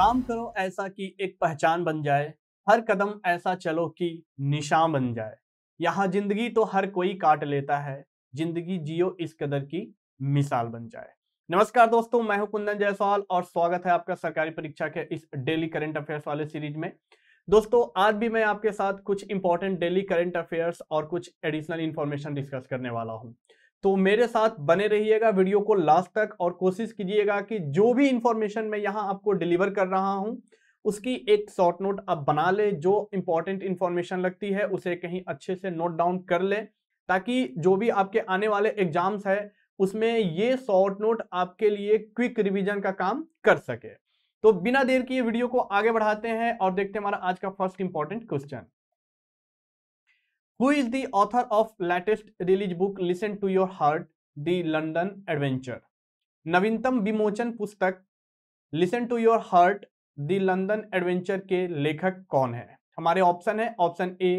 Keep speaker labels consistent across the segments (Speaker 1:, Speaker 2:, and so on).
Speaker 1: काम करो ऐसा कि एक पहचान बन जाए हर कदम ऐसा चलो कि निशान बन जाए यहाँ जिंदगी तो हर कोई काट लेता है जिंदगी जियो इस कदर की मिसाल बन जाए नमस्कार दोस्तों मैं हूं कुंदन जायसवाल और स्वागत है आपका सरकारी परीक्षा के इस डेली करंट अफेयर्स वाले सीरीज में दोस्तों आज भी मैं आपके साथ कुछ इंपॉर्टेंट डेली करंट अफेयर्स और कुछ एडिशनल इन्फॉर्मेशन डिस्कस करने वाला हूँ तो मेरे साथ बने रहिएगा वीडियो को लास्ट तक और कोशिश कीजिएगा कि जो भी इंफॉर्मेशन मैं यहाँ आपको डिलीवर कर रहा हूँ उसकी एक शॉर्ट नोट आप बना ले जो इंपॉर्टेंट इन्फॉर्मेशन लगती है उसे कहीं अच्छे से नोट डाउन कर ले ताकि जो भी आपके आने वाले एग्जाम्स है उसमें ये शॉर्ट नोट आपके लिए क्विक रिवीजन का काम कर सके तो बिना देर किए वीडियो को आगे बढ़ाते हैं और देखते हैं हमारा आज का first important question who is the author of latest release book listen to your heart the london adventure नवीनतम विमोचन पुस्तक listen to your heart the London adventure के लेखक कौन है हमारे ऑप्शन है option A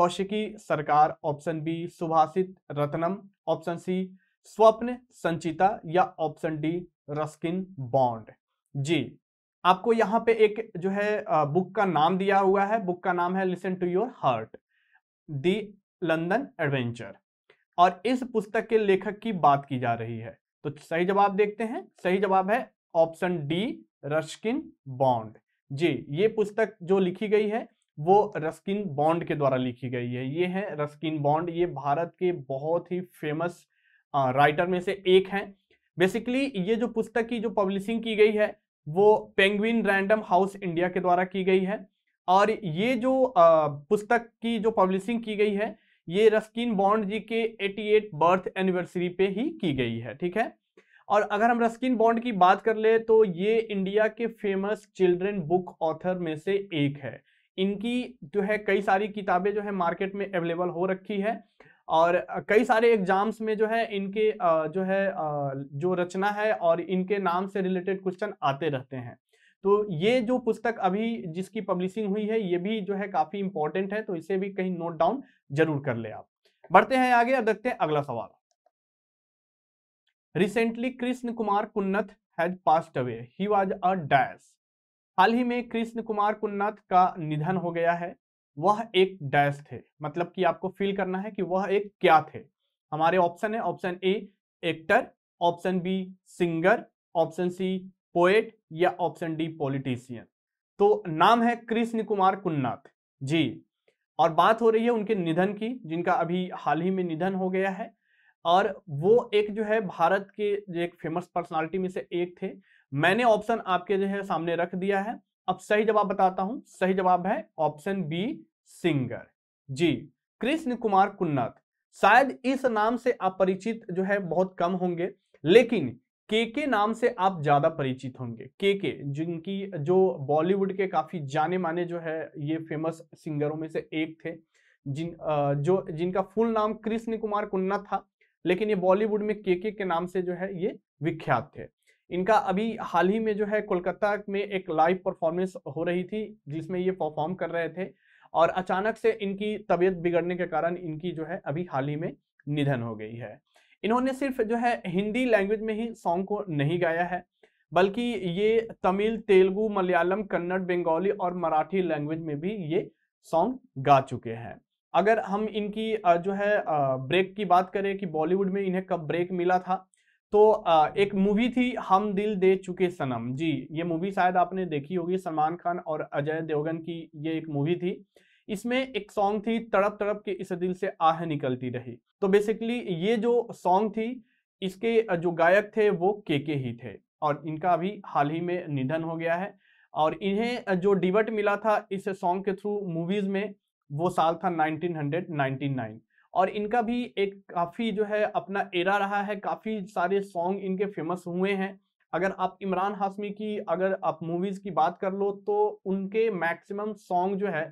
Speaker 1: Kaushiki Sarkar option B Subhashita Ratnam option C Swapna Sanchita या option D Ruskin Bond ji आपको यहाँ पे एक जो है बुक का नाम दिया हुआ है बुक का नाम है listen to your heart the London adventure और इस पुस्तक के लेखक की बात की जा रही है तो सही जवाब देखते हैं सही जवाब है option D Ruskin Bond ji ये पुस्तक जो लिखी गई है वो रस्किन बॉन्ड के द्वारा लिखी गई है ये है रस्किन बॉन्ड ये भारत के बहुत ही फेमस राइटर में से एक हैं बेसिकली ये जो पुस्तक की जो पब्लिशिंग की गई है वो पेंगुइन रैंडम हाउस इंडिया के द्वारा की गई है और ये जो पुस्तक की जो पब्लिशिंग की गई है ये रस्किन बॉन्ड जी के 88 बर्थ एनिवर्सरी पे ही की गई है ठीक है और अगर हम रस्किन बॉन्ड की बात कर ले तो ये इंडिया के फेमस चिल्ड्रन बुक ऑथर में से एक है इनकी जो है कई सारी किताबें जो है मार्केट में अवेलेबल हो रखी है और कई सारे एग्जाम्स में जो है इनके जो है जो रचना है और इनके नाम से रिलेटेड क्वेश्चन आते रहते हैं तो ये जो पुस्तक अभी जिसकी पब्लिशिंग हुई है ये भी जो है काफ़ी इंपॉर्टेंट है तो इसे भी कहीं नोट डाउन जरूर कर ले आप बढ़ते हैं आगे और देखते हैं अगला सवाल recently Krishna Kumar Kunnath has passed away he was a dash हाल ही में कृष्ण कुमार कुन्नत का निधन हो गया है वह एक डैश थे मतलब कि आपको फील करना है कि वह एक क्या थे हमारे ऑप्शन है option A actor option B singer option C poet या ऑप्शन डी पॉलिटिशियन तो नाम है कृष्ण कुमार कुन्नाथ जी और बात हो रही है उनके निधन की जिनका अभी हाल ही में निधन हो गया है और वो एक जो है भारत के जो एक फेमस पर्सनालिटी में से एक थे मैंने ऑप्शन आपके जो है सामने रख दिया है अब सही जवाब बताता हूं सही जवाब है option B singer ji Krishna Kumar Kunnath शायद इस नाम से आप परिचित जो है बहुत कम होंगे लेकिन के के नाम से आप ज़्यादा परिचित होंगे के के जिनकी जो बॉलीवुड के काफ़ी जाने माने जो है ये फेमस सिंगरों में से एक थे जिन जो जिनका फुल नाम कृष्ण कुमार कुन्ना था लेकिन ये बॉलीवुड में के के नाम से जो है ये विख्यात थे इनका अभी हाल ही में जो है कोलकाता में एक लाइव परफॉर्मेंस हो रही थी जिसमें ये परफॉर्म कर रहे थे और अचानक से इनकी तबीयत बिगड़ने के कारण इनकी जो है अभी हाल ही में निधन हो गई है इन्होंने सिर्फ जो है हिंदी लैंग्वेज में ही सॉन्ग को नहीं गाया है बल्कि ये तमिल तेलुगू मलयालम कन्नड़ बंगाली और मराठी लैंग्वेज में भी ये सॉन्ग गा चुके हैं अगर हम इनकी जो है ब्रेक की बात करें कि बॉलीवुड में इन्हें कब ब्रेक मिला था तो एक मूवी थी हम दिल दे चुके सनम जी ये मूवी शायद आपने देखी होगी सलमान खान और अजय देवगन की ये एक मूवी थी इसमें एक सॉन्ग थी तड़प तड़प के इस दिल से आह निकलती रही तो बेसिकली ये जो सॉन्ग थी इसके जो गायक थे वो के के ही थे और इनका भी हाल ही में निधन हो गया है और इन्हें जो डिबट मिला था इस सॉन्ग के थ्रू मूवीज़ में वो साल था 1999 और इनका भी एक काफ़ी जो है अपना एरा रहा है काफ़ी सारे सॉन्ग इनके फेमस हुए हैं अगर आप इमरान हाशमी की अगर आप मूवीज़ की बात कर लो तो उनके मैक्सिमम सॉन्ग जो है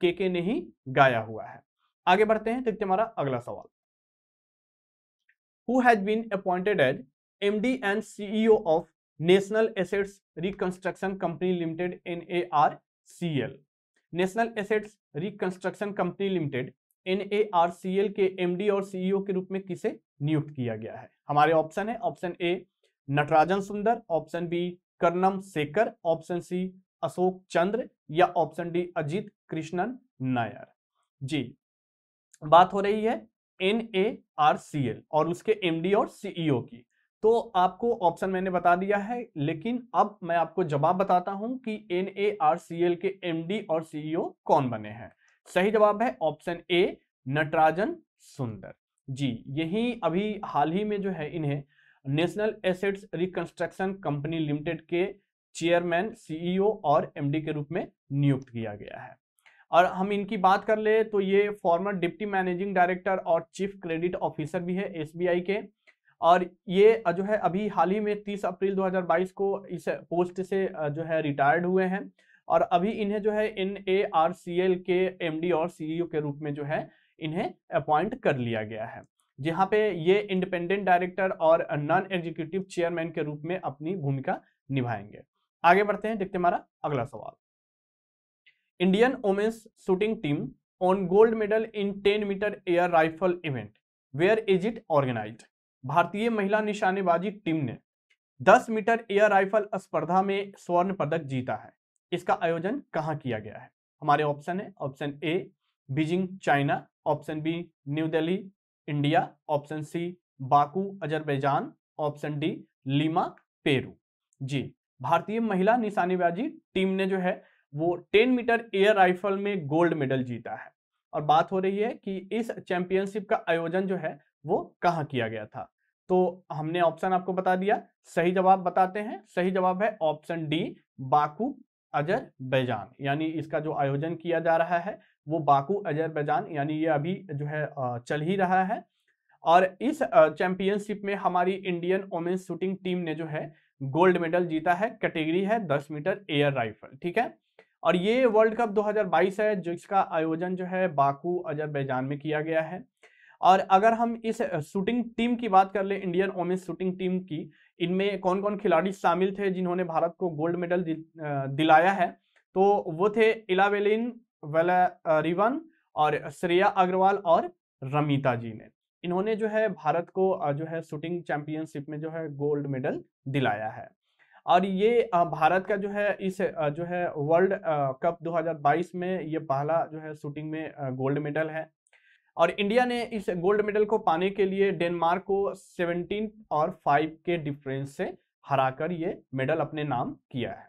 Speaker 1: के के ने ही गाया हुआ है आगे बढ़ते हैं देखते हमारा अगला सवाल who's been appointed as M D and CEO of National Assets Reconstruction Company Limited N A R C L National Assets Reconstruction Company Limited N A R C L के एम डी और CEO e के रूप में किसे नियुक्त किया गया है हमारे ऑप्शन है ऑप्शन ए नटराजन सुंदर ऑप्शन बी कर्नम सेकर ऑप्शन सी अशोक चंद्र या ऑप्शन डी अजीत कृष्णन नायर जी बात हो रही है N A R C L और उसके एमडी और सीईओ e की तो आपको ऑप्शन मैंने बता दिया है लेकिन अब मैं आपको जवाब बताता हूं कि N A R C L के एमडी और सीईओ e कौन बने हैं सही जवाब है ऑप्शन ए नटराजन सुंदर जी यही अभी हाल ही में जो है इन्हें National Assets Reconstruction Company Limited के चेयरमैन सीईओ और एमडी के रूप में नियुक्त किया गया है और हम इनकी बात कर ले तो ये फॉर्मर डिप्टी मैनेजिंग डायरेक्टर और चीफ क्रेडिट ऑफिसर भी है एसबीआई के और ये जो है अभी हाल ही में 30 अप्रैल 2022 को इस पोस्ट से जो है रिटायर्ड हुए हैं और अभी इन्हें जो है एन के डी और सीईओ के रूप में जो है इन्हें अपॉइंट कर लिया गया है जहाँ पे ये इंडिपेंडेंट डायरेक्टर और नॉन एग्जीक्यूटिव चेयरमैन के रूप में अपनी भूमिका निभाएंगे आगे बढ़ते हैं देखते हमारा अगला सवाल Indian women's shooting team won gold medal in 10 metre air rifle event where is it organise भारतीय महिला निशानेबाजी टीम ने 10 मीटर एयर राइफल स्पर्धा में स्वर्ण पदक जीता है इसका आयोजन कहाँ किया गया है हमारे ऑप्शन है option A Beijing China option B New Delhi India option C Baku Azerbaijan option D Lima Peru जी भारतीय महिला निशानेबाजी टीम ने जो है वो 10 मीटर एयर राइफल में गोल्ड मेडल जीता है और बात हो रही है कि इस चैंपियनशिप का आयोजन जो है वो कहाँ किया गया था तो हमने ऑप्शन आपको बता दिया सही जवाब बताते हैं सही जवाब है ऑप्शन डी बाकू अजर बैजान यानी इसका जो आयोजन किया जा रहा है वो बाकू अजर बैजान यानी ये अभी जो है चल ही रहा है और इस चैंपियनशिप में हमारी इंडियन वोमेन्स शूटिंग टीम ने जो है गोल्ड मेडल जीता है कैटेगरी है 10 मीटर एयर राइफल ठीक है और ये वर्ल्ड कप 2022 है जिसका आयोजन जो है बाकू अजरबैजान में किया गया है और अगर हम इस शूटिंग टीम की बात कर ले इंडियन वोमेन्स शूटिंग टीम की इनमें कौन कौन खिलाड़ी शामिल थे जिन्होंने भारत को गोल्ड मेडल दिलाया है तो वो थे इलावेलिन वेलारिवन और श्रेया अग्रवाल और रमिता जी ने इन्होंने जो है भारत को जो है शूटिंग चैंपियनशिप में जो है गोल्ड मेडल दिलाया है और ये भारत का जो है इस जो है वर्ल्ड कप 2022 में ये पहला जो है शूटिंग में गोल्ड मेडल है और इंडिया ने इस गोल्ड मेडल को पाने के लिए डेनमार्क को 17 और 5 के डिफरेंस से हराकर ये मेडल अपने नाम किया है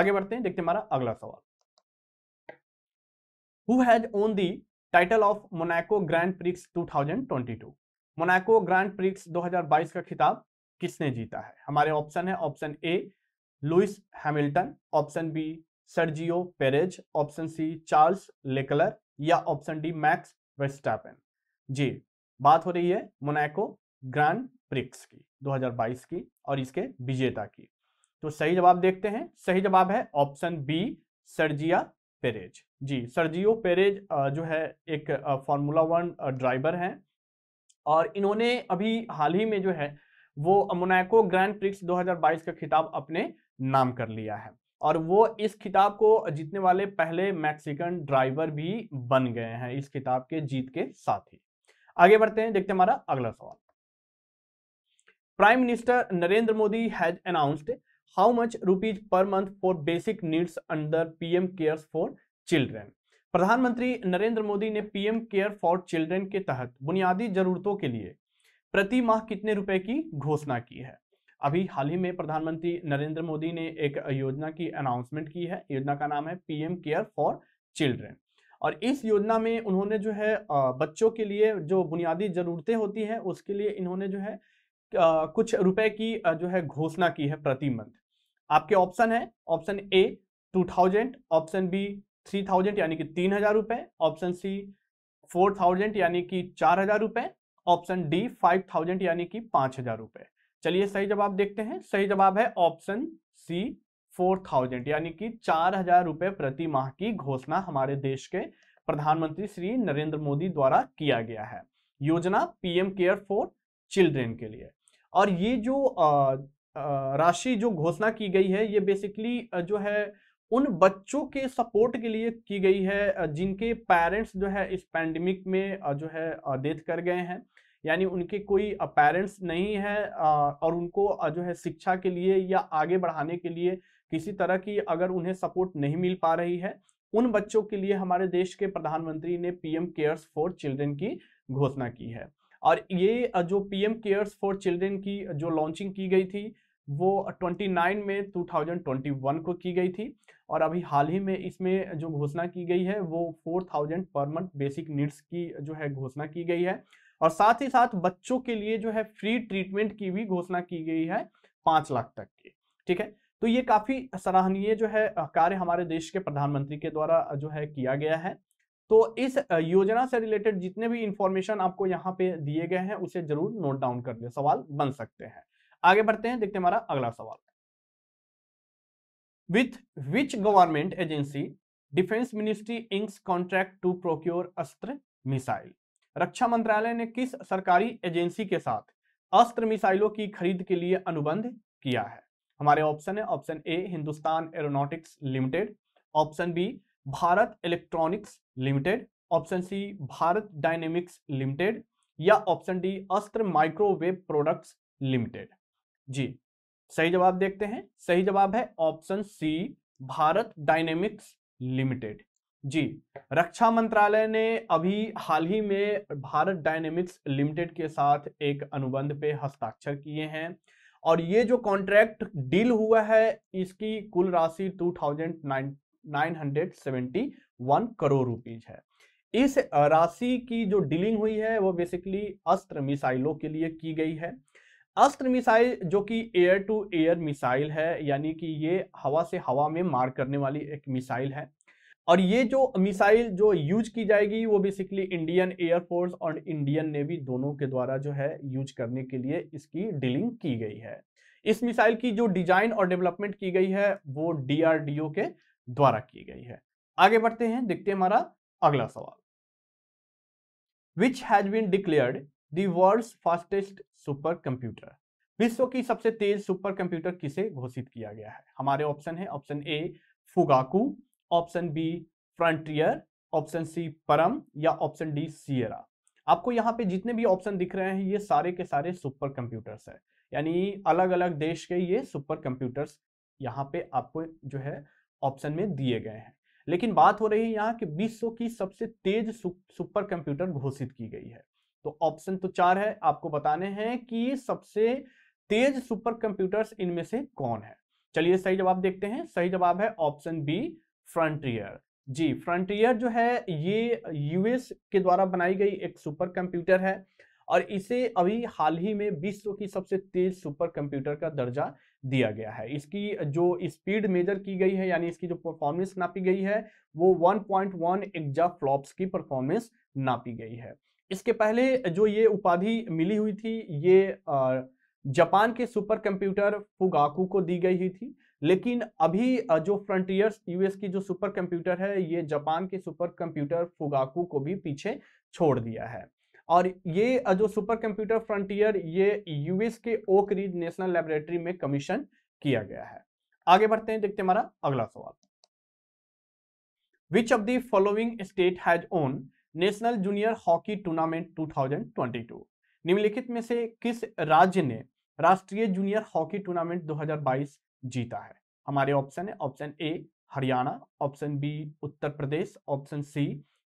Speaker 1: आगे बढ़ते हैं देखते हमारा अगला सवाल who has won the title of Monaco Grand Prix 2022 Monaco Grand Prix 2022 का खिताब किसने जीता है हमारे ऑप्शन है option A Lewis Hamilton option B Sergio Perez option C Charles Leclerc या ऑप्शन डी मैक्स वेस्टापेन जी बात हो रही है मोनाको ग्रैंड प्रिक्स की 2022 की और इसके विजेता की तो सही जवाब देखते हैं सही जवाब है ऑप्शन बी सर्जिया पेरेज जी सर्जियो पेरेज जो है एक फॉर्मूला वन ड्राइवर हैं और इन्होंने अभी हाल ही में जो है वो मोनाको ग्रैंड प्रिक्स 2022 का खिताब अपने नाम कर लिया है और वो इस खिताब को जीतने वाले पहले मैक्सिकन ड्राइवर भी बन गए हैं इस खिताब के जीत के साथ ही आगे बढ़ते हैं देखते हैं हमारा अगला सवाल prime minister Narendra Modi has announced how much rupees per month for basic needs under PM CARES for children प्रधानमंत्री नरेंद्र मोदी ने पीएम केयर फॉर चिल्ड्रेन के तहत बुनियादी जरूरतों के लिए प्रति माह कितने रुपए की घोषणा की है अभी हाल ही में प्रधानमंत्री नरेंद्र मोदी ने एक योजना की अनाउंसमेंट की है योजना का नाम है पीएम केयर फॉर चिल्ड्रेन और इस योजना में उन्होंने जो है बच्चों के लिए जो बुनियादी ज़रूरतें होती हैं उसके लिए इन्होंने जो है कुछ रुपए की जो है घोषणा की है प्रति मंथ आपके ऑप्शन है option A two thousand option B three thousand यानी कि तीन हजार रुपए ऑप्शन सी फोर थाउजेंड यानी कि चार हजार रुपये ऑप्शन डी फाइव थाउजेंड यानी कि पांच हजार रुपए चलिए सही जवाब देखते हैं सही जवाब है ऑप्शन सी फोर थाउजेंड यानी कि चार हजार रुपए प्रति माह की घोषणा हमारे देश के प्रधानमंत्री श्री नरेंद्र मोदी द्वारा किया गया है योजना पीएम केयर फॉर चिल्ड्रेन के लिए और ये जो राशि जो घोषणा की गई है ये बेसिकली जो है उन बच्चों के सपोर्ट के लिए की गई है जिनके पेरेंट्स जो है इस पैंडमिक में जो है डेथ कर गए हैं यानी उनके कोई पेरेंट्स नहीं है और उनको जो है शिक्षा के लिए या आगे बढ़ाने के लिए किसी तरह की अगर उन्हें सपोर्ट नहीं मिल पा रही है उन बच्चों के लिए हमारे देश के प्रधानमंत्री ने पीएम केयर्स फॉर चिल्ड्रेन की घोषणा की है और ये जो पीएम केयर्स फॉर चिल्ड्रेन की जो लॉन्चिंग की गई थी वो 29 में 2021 को की गई थी और अभी हाल ही में इसमें जो घोषणा की गई है वो 4000 पर मंथ बेसिक नीड्स की जो है घोषणा की गई है और साथ ही साथ बच्चों के लिए जो है फ्री ट्रीटमेंट की भी घोषणा की गई है पांच लाख तक की ठीक है तो ये काफी सराहनीय जो है कार्य हमारे देश के प्रधानमंत्री के द्वारा जो है किया गया है तो इस योजना से रिलेटेड जितने भी इंफॉर्मेशन आपको यहाँ पे दिए गए हैं उसे जरूर नोट डाउन कर लिया सवाल बन सकते हैं आगे बढ़ते हैं देखते हमारा अगला सवाल with which government agency defence ministry inks contract to procure Astra missile रक्षा मंत्रालय ने किस सरकारी एजेंसी के साथ अस्त्र मिसाइलों की खरीद के लिए अनुबंध किया है हमारे ऑप्शन है option A Hindustan Aeronautics Limited option B Bharat Electronics Limited option C Bharat Dynamics Limited या option D Astra Microwave Products Limited जी सही जवाब देखते हैं सही जवाब है option C Bharat Dynamics Limited जी रक्षा मंत्रालय ने अभी हाल ही में भारत डायनेमिक्स लिमिटेड के साथ एक अनुबंध पे हस्ताक्षर किए हैं और ये जो कॉन्ट्रैक्ट डील हुआ है इसकी कुल राशि two thousand nine nine hundred seventy one crore rupees है इस राशि की जो डीलिंग हुई है वो बेसिकली अस्त्र मिसाइलों के लिए की गई है अस्त्र मिसाइल जो कि एयर टू एयर मिसाइल है यानी कि ये हवा से हवा में मार करने वाली एक मिसाइल है और ये जो मिसाइल जो यूज की जाएगी वो बेसिकली इंडियन एयरफोर्स और इंडियन नेवी दोनों के द्वारा जो है यूज करने के लिए इसकी डीलिंग की गई है इस मिसाइल की जो डिजाइन और डेवलपमेंट की गई है वो डीआरडीओ के द्वारा की गई है आगे बढ़ते हैं देखते हैं हमारा अगला सवाल which has been declared world fastest super computer विश्व की सबसे तेज सुपर कंप्यूटर किसे घोषित किया गया है हमारे ऑप्शन है option A Fugaku option B Frontier option C Param या ऑप्शन डी सियरा आपको यहाँ पे जितने भी ऑप्शन दिख रहे हैं ये सारे के सारे सुपर कंप्यूटर्स है यानी अलग अलग देश के ये सुपर कंप्यूटर्स यहाँ पे आपको जो है ऑप्शन में दिए गए हैं लेकिन बात हो रही है यहाँ कि विश्व की सबसे तेज सुपर कंप्यूटर घोषित की गई है तो ऑप्शन तो चार है आपको बताने हैं कि सबसे तेज सुपर कंप्यूटर्स इनमें से कौन है चलिए सही जवाब देखते हैं सही जवाब है ऑप्शन बी फ्रंटियर जी फ्रंटियर जो है ये यूएस के द्वारा बनाई गई एक सुपर कंप्यूटर है और इसे अभी हाल ही में विश्व की सबसे तेज सुपर कंप्यूटर का दर्जा दिया गया है इसकी जो स्पीड मेजर की गई है यानी इसकी जो परफॉर्मेंस नापी गई है वो 1.1 पॉइंट एग्जा फ्लॉप्स की परफॉर्मेंस नापी गई है इसके पहले जो ये उपाधि मिली हुई थी ये जापान के सुपर कंप्यूटर फुगाकू को दी गई हुई थी लेकिन अभी जो फ्रंटियर्स यूएस की जो सुपर कंप्यूटर है ये जापान के सुपर कंप्यूटर फुगाकू को भी पीछे छोड़ दिया है और ये जो सुपर कंप्यूटर फ्रंटियर ये यूएस के ओक रिज नेशनल लेबोरेटरी में कमीशन किया गया है आगे बढ़ते हैं देखते हैं हमारा अगला सवाल which of the following state has won national junior hockey tournament 2022 निम्नलिखित में से किस राज्य ने राष्ट्रीय जूनियर हॉकी टूर्नामेंट 2022 जीता है हमारे ऑप्शन है option A Haryana option B Uttar Pradesh option C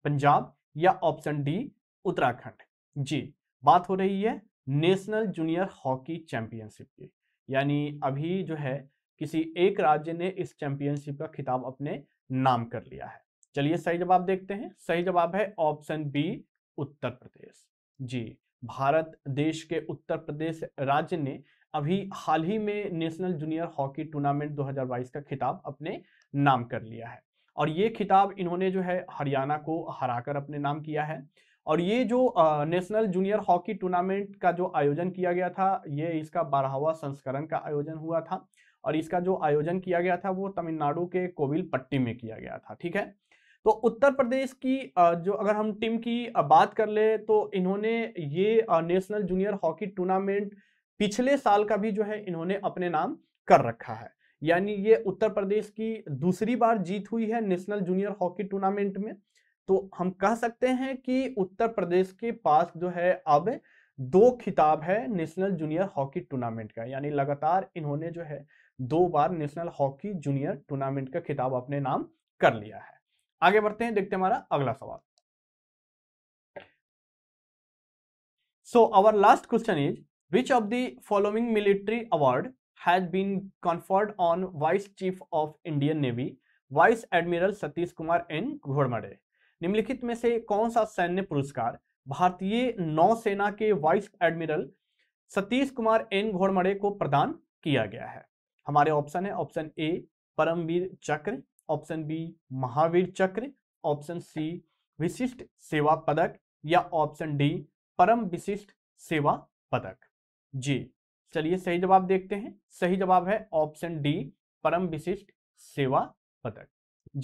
Speaker 1: Punjab या ऑप्शन डी उत्तराखंड जी बात हो रही है नेशनल जूनियर हॉकी चैंपियनशिप की यानी अभी जो है किसी एक राज्य ने इस चैंपियनशिप का खिताब अपने नाम कर लिया है चलिए सही जवाब देखते हैं सही जवाब है ऑप्शन बी उत्तर प्रदेश जी भारत देश के उत्तर प्रदेश राज्य ने अभी हाल ही में नेशनल जूनियर हॉकी टूर्नामेंट 2022 का खिताब अपने नाम कर लिया है और ये खिताब इन्होंने जो है हरियाणा को हराकर अपने नाम किया है और ये जो नेशनल जूनियर हॉकी टूर्नामेंट का जो आयोजन किया गया था ये इसका बारहवा संस्करण का आयोजन हुआ था और इसका जो आयोजन किया गया था वो तमिलनाडु के कोविल पट्टी में किया गया था ठीक है तो उत्तर प्रदेश की जो अगर हम टीम की बात कर ले तो इन्होंने ये नेशनल जूनियर हॉकी टूर्नामेंट पिछले साल का भी जो है इन्होंने अपने नाम कर रखा है यानी ये उत्तर प्रदेश की दूसरी बार जीत हुई है नेशनल जूनियर हॉकी टूर्नामेंट में तो हम कह सकते हैं कि उत्तर प्रदेश के पास जो है अब दो खिताब है नेशनल जूनियर हॉकी टूर्नामेंट का यानी लगातार इन्होंने जो है दो बार नेशनल हॉकी जूनियर टूर्नामेंट का खिताब अपने नाम कर लिया है आगे बढ़ते हैं देखते हैं हमारा अगला सवाल so our last question is Which of the following military award has been conferred on Vice Chief of Indian Navy, Vice Admiral Satish Kumar N Ghormade निम्नलिखित में से कौन सा सैन्य पुरस्कार भारतीय नौसेना के vice admiral Satish Kumar N Ghormade को प्रदान किया गया है हमारे ऑप्शन है ऑप्शन ए परमवीर चक्र ऑप्शन बी महावीर चक्र ऑप्शन सी विशिष्ट सेवा पदक या ऑप्शन डी परम विशिष्ट सेवा पदक जी चलिए सही जवाब देखते हैं सही जवाब है ऑप्शन डी परम विशिष्ट सेवा पदक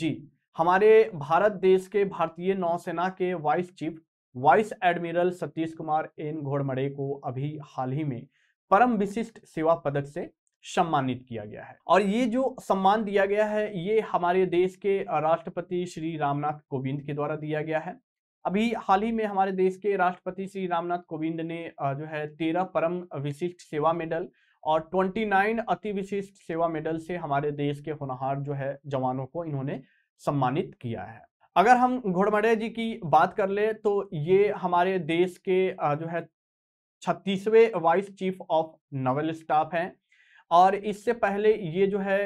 Speaker 1: जी हमारे भारत देश के भारतीय नौसेना के vice chief vice admiral Satish Kumar N Ghormade को अभी हाल ही में परम विशिष्ट सेवा पदक से सम्मानित किया गया है और ये जो सम्मान दिया गया है ये हमारे देश के राष्ट्रपति श्री रामनाथ कोविंद के द्वारा दिया गया है अभी हाल ही में हमारे देश के राष्ट्रपति श्री रामनाथ कोविंद ने जो है तेरह परम विशिष्ट सेवा मेडल और 29 अति विशिष्ट सेवा मेडल से हमारे देश के होनहार जो है जवानों को इन्होंने सम्मानित किया है अगर हम घोड़मड़े जी की बात कर ले तो ये हमारे देश के जो है छत्तीसवें vice chief of naval staff हैं और इससे पहले ये जो है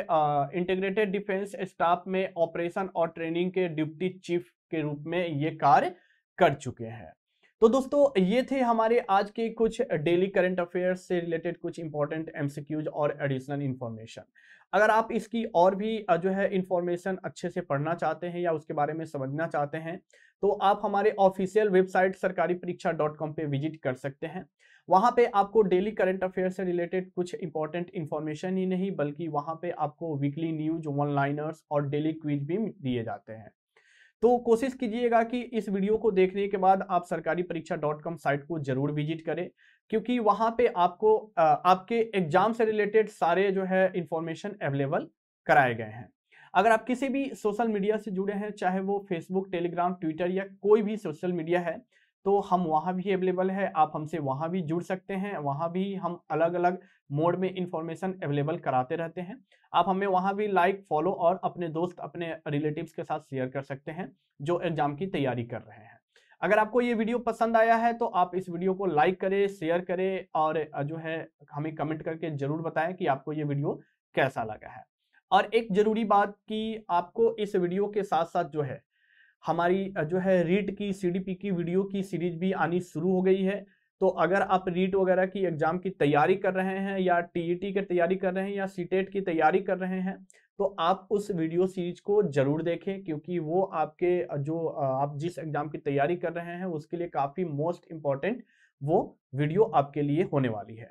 Speaker 1: इंटीग्रेटेड डिफेंस स्टाफ में ऑपरेशन और ट्रेनिंग के डिप्टी चीफ के रूप में ये कार्य कर चुके हैं तो दोस्तों ये थे हमारे आज के कुछ डेली करंट अफेयर्स से रिलेटेड कुछ इंपॉर्टेंट एमसीक्यूज और एडिशनल इन्फॉर्मेशन अगर आप इसकी और भी जो है इन्फॉर्मेशन अच्छे से पढ़ना चाहते हैं या उसके बारे में समझना चाहते हैं तो आप हमारे ऑफिशियल वेबसाइट सरकारी परीक्षा डॉट कॉम पर विजिट कर सकते हैं वहाँ पे आपको डेली करंट अफेयर से रिलेटेड कुछ इंपॉर्टेंट इन्फॉर्मेशन ही नहीं बल्कि वहाँ पे आपको वीकली न्यूज वन लाइनर्स और डेली क्विज भी दिए जाते हैं तो कोशिश कीजिएगा कि इस वीडियो को देखने के बाद आप सरकारी परीक्षा डॉट कॉम साइट को जरूर विजिट करें क्योंकि वहां पे आपको आपके एग्जाम से रिलेटेड सारे जो है इंफॉर्मेशन अवेलेबल कराए गए हैं अगर आप किसी भी सोशल मीडिया से जुड़े हैं चाहे वो फेसबुक टेलीग्राम ट्विटर या कोई भी सोशल मीडिया है तो हम वहाँ भी अवेलेबल है आप हमसे वहाँ भी जुड़ सकते हैं वहाँ भी हम अलग अलग मोड में इंफॉर्मेशन अवेलेबल कराते रहते हैं आप हमें वहाँ भी लाइक फॉलो और अपने दोस्त अपने रिलेटिव्स के साथ शेयर कर सकते हैं जो एग्जाम की तैयारी कर रहे हैं अगर आपको ये वीडियो पसंद आया है तो आप इस वीडियो को लाइक करें शेयर करें और जो है हमें कमेंट करके ज़रूर बताएं कि आपको ये वीडियो कैसा लगा है और एक ज़रूरी बात कि आपको इस वीडियो के साथ साथ जो है हमारी जो है रीट की सीडीपी की वीडियो की सीरीज भी आनी शुरू हो गई है तो अगर आप रीट वगैरह की एग्ज़ाम की तैयारी कर रहे हैं या टीईटी की तैयारी कर रहे हैं या सीटेट की तैयारी कर रहे हैं तो आप उस वीडियो सीरीज को ज़रूर देखें क्योंकि वो आपके जो आप जिस एग्ज़ाम की तैयारी कर रहे हैं उसके लिए काफ़ी मोस्ट इम्पॉर्टेंट वो वीडियो आपके लिए होने वाली है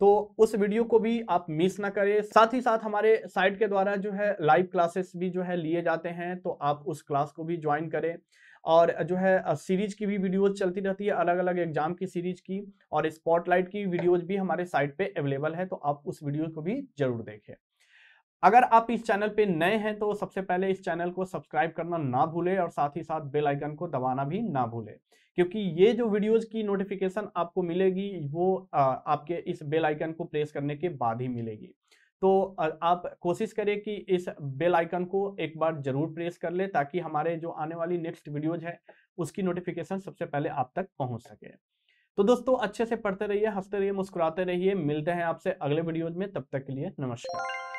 Speaker 1: तो उस वीडियो को भी आप मिस ना करें साथ ही साथ हमारे साइट के द्वारा जो है लाइव क्लासेस भी जो है लिए जाते हैं तो आप उस क्लास को भी ज्वाइन करें और जो है सीरीज की भी वीडियोज चलती रहती है अलग अलग एग्जाम की सीरीज की और स्पॉटलाइट की वीडियोज भी हमारे साइट पे अवेलेबल है तो आप उस वीडियो को भी जरूर देखें अगर आप इस चैनल पे नए हैं तो सबसे पहले इस चैनल को सब्सक्राइब करना ना भूले और साथ ही साथ बेल आइकन को दबाना भी ना भूले क्योंकि ये जो वीडियोस की नोटिफिकेशन आपको मिलेगी वो आपके इस बेल आइकन को प्रेस करने के बाद ही मिलेगी तो आप कोशिश करें कि इस बेल आइकन को एक बार जरूर प्रेस कर ले ताकि हमारे जो आने वाली नेक्स्ट वीडियोज है उसकी नोटिफिकेशन सबसे पहले आप तक पहुँच सके तो दोस्तों अच्छे से पढ़ते रहिए हंसते रहिए मुस्कुराते रहिए मिलते हैं आपसे अगले वीडियोज में तब तक के लिए नमस्कार